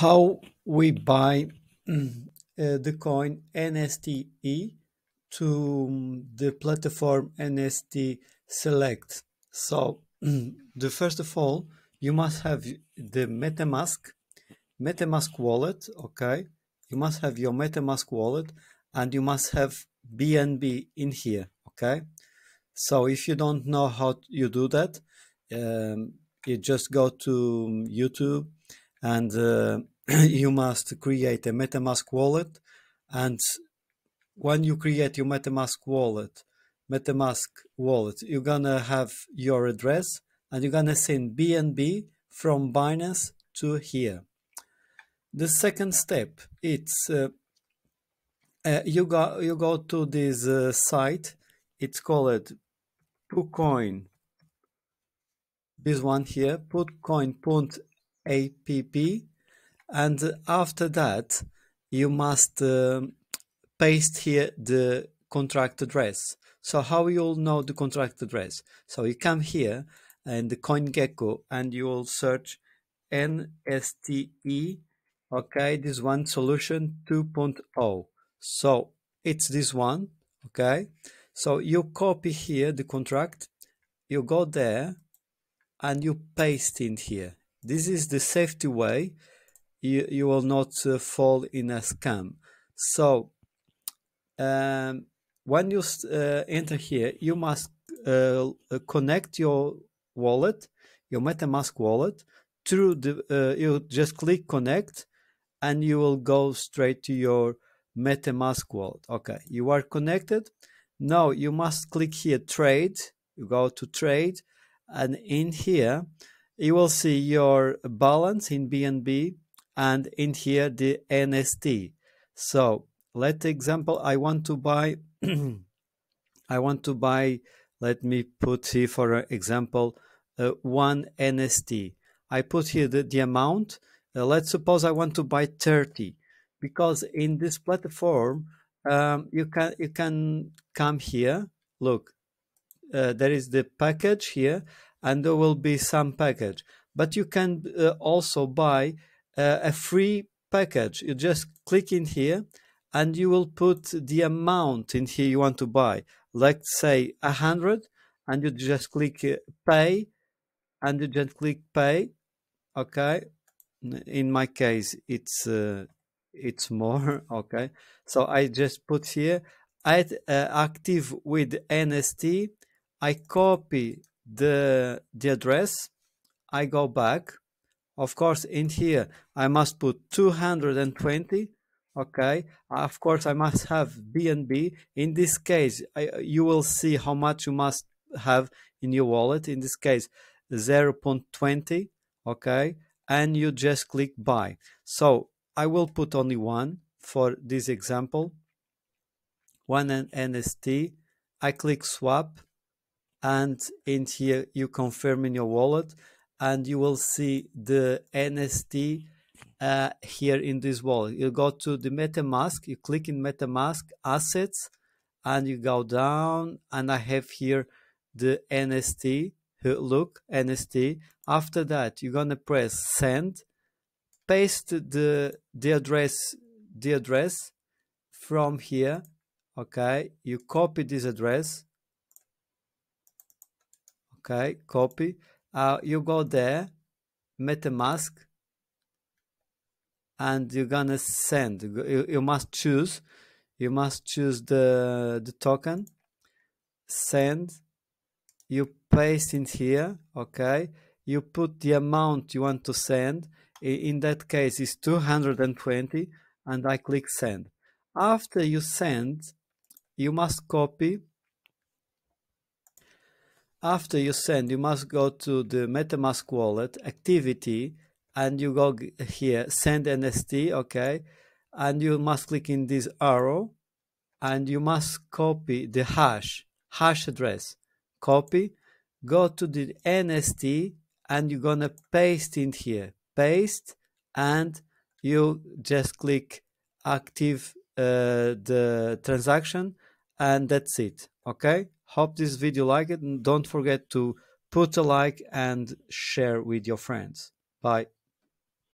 how we buy mm, uh, the coin NSTE to mm, the platform NST Select. So mm, the first of all, you must have the MetaMask, MetaMask wallet, okay? You must have your MetaMask wallet and you must have BNB in here, okay? So if you don't know how you do that, um, you just go to YouTube and uh, you must create a MetaMask wallet. And when you create your MetaMask wallet, MetaMask wallet, you're gonna have your address and you're gonna send BNB from Binance to here. The second step, it's uh, uh, you go you go to this uh, site. It's called Putcoin. This one here, putcoin.com app and after that you must uh, paste here the contract address so how you'll know the contract address so you come here and the Coin Gecko, and you will search NSTE okay this one solution 2.0 so it's this one okay so you copy here the contract you go there and you paste in here this is the safety way. You, you will not uh, fall in a scam. So um, when you uh, enter here, you must uh, connect your wallet, your MetaMask wallet, through the, uh, you just click connect and you will go straight to your MetaMask wallet. Okay, you are connected. Now you must click here trade. You go to trade and in here, you will see your balance in BNB and in here the NST. So let example, I want to buy, I want to buy, let me put here for example, uh, one NST. I put here the, the amount. Uh, let's suppose I want to buy 30 because in this platform, um, you can you can come here. Look, uh, there is the package here and there will be some package. But you can uh, also buy uh, a free package. You just click in here and you will put the amount in here you want to buy. Let's say 100 and you just click uh, pay and you just click pay. Okay. In my case, it's uh, it's more. Okay. So I just put here at uh, active with NST. I copy the the address i go back of course in here i must put 220 okay of course i must have bnb in this case I, you will see how much you must have in your wallet in this case 0.20 okay and you just click buy so i will put only one for this example one and nst i click swap and in here you confirm in your wallet and you will see the NST uh, here in this wallet. You go to the MetaMask, you click in MetaMask assets and you go down and I have here the NST. Look, NST. After that, you're gonna press send, paste the the address the address from here. Okay, you copy this address okay copy uh, you go there metamask and you're gonna send you, you must choose you must choose the the token send you paste in here okay you put the amount you want to send in that case is 220 and i click send after you send you must copy after you send, you must go to the MetaMask wallet activity and you go here, send NST, okay? And you must click in this arrow and you must copy the hash, hash address. Copy, go to the NST and you're gonna paste in here. Paste and you just click active uh, the transaction and that's it, okay? Hope this video liked and don't forget to put a like and share with your friends. Bye.